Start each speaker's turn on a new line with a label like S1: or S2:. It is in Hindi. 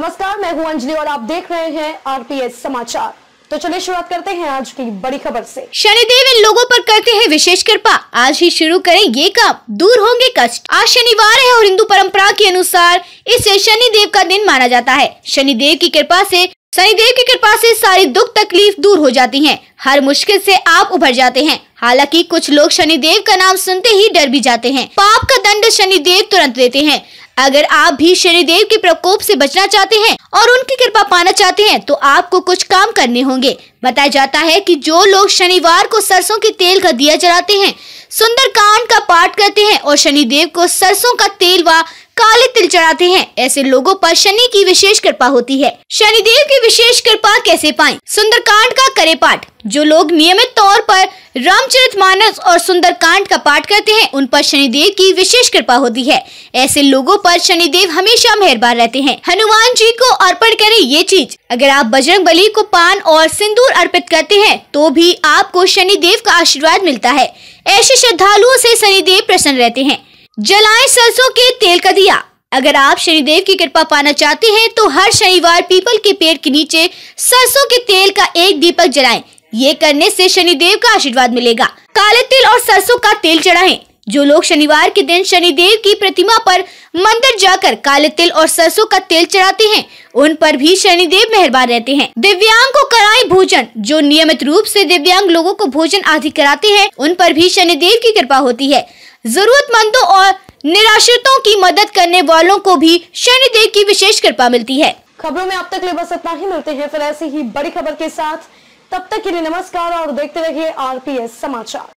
S1: नमस्कार मैं हूं अंजलि और आप देख रहे हैं आरपीएस समाचार तो चलिए शुरुआत करते हैं आज की बड़ी खबर से
S2: शनिदेव इन लोगों पर करते हैं विशेष कृपा आज ही शुरू करें ये काम दूर होंगे कष्ट आज शनिवार है और हिंदू परंपरा के अनुसार इसे शनिदेव का दिन माना जाता है शनिदेव की कृपा से शनिदेव की कृपा से सारी दुख तकलीफ दूर हो जाती है हर मुश्किल से आप उभर जाते हैं हालांकि कुछ लोग शनिदेव का नाम सुनते ही डर भी जाते हैं पाप का दंड शनिदेव तुरंत देते हैं अगर आप भी शनिदेव के प्रकोप से बचना चाहते हैं और उनकी कृपा पाना चाहते हैं तो आपको कुछ काम करने होंगे बताया जाता है कि जो लोग शनिवार को सरसों के तेल का दिया जलाते हैं सुंदरकांड का पाठ करते हैं और शनिदेव को सरसों का तेल व काले तिल चढ़ाते हैं ऐसे लोगों पर शनि की विशेष कृपा होती है शनिदेव की विशेष कृपा कैसे पाएं? सुंदरकांड का करे पाठ जो लोग नियमित तौर पर रामचरितमानस और सुंदरकांड का पाठ करते हैं उन पर शनिदेव की विशेष कृपा होती है ऐसे लोगों पर शनिदेव हमेशा मेहरबान रहते हैं हनुमान जी को अर्पण करें ये चीज अगर आप बजरंग बली को पान और सिंदूर अर्पित करते हैं तो भी आपको शनिदेव का आशीर्वाद मिलता है ऐसे श्रद्धालुओं से शनिदेव प्रसन्न रहते हैं जलाएं सरसों के तेल का दिया अगर आप शनिदेव की कृपा पाना चाहते हैं तो हर शनिवार पीपल के पेड़ के नीचे सरसों के तेल का एक दीपक जलाएं। ये करने से शनिदेव का आशीर्वाद मिलेगा काले तिल और सरसों का तेल चढ़ाएं। जो लोग शनिवार के दिन शनिदेव की प्रतिमा पर मंदिर जाकर काले तिल और सरसों का तेल चढ़ाते हैं उन पर भी शनिदेव मेहरबान रहते हैं दिव्यांग को कराए भोजन जो नियमित रूप से दिव्यांग लोगों को भोजन आदि कराते हैं उन पर भी शनिदेव की कृपा होती है जरूरतमंदों और निराश्रितों की मदद करने वालों को भी शनिदेव की विशेष कृपा मिलती है
S1: खबरों में अब तक ले बस इतना ही मिलते हैं फिर ऐसी ही बड़ी खबर के साथ तब तक के लिए नमस्कार और देखते रहिए आर समाचार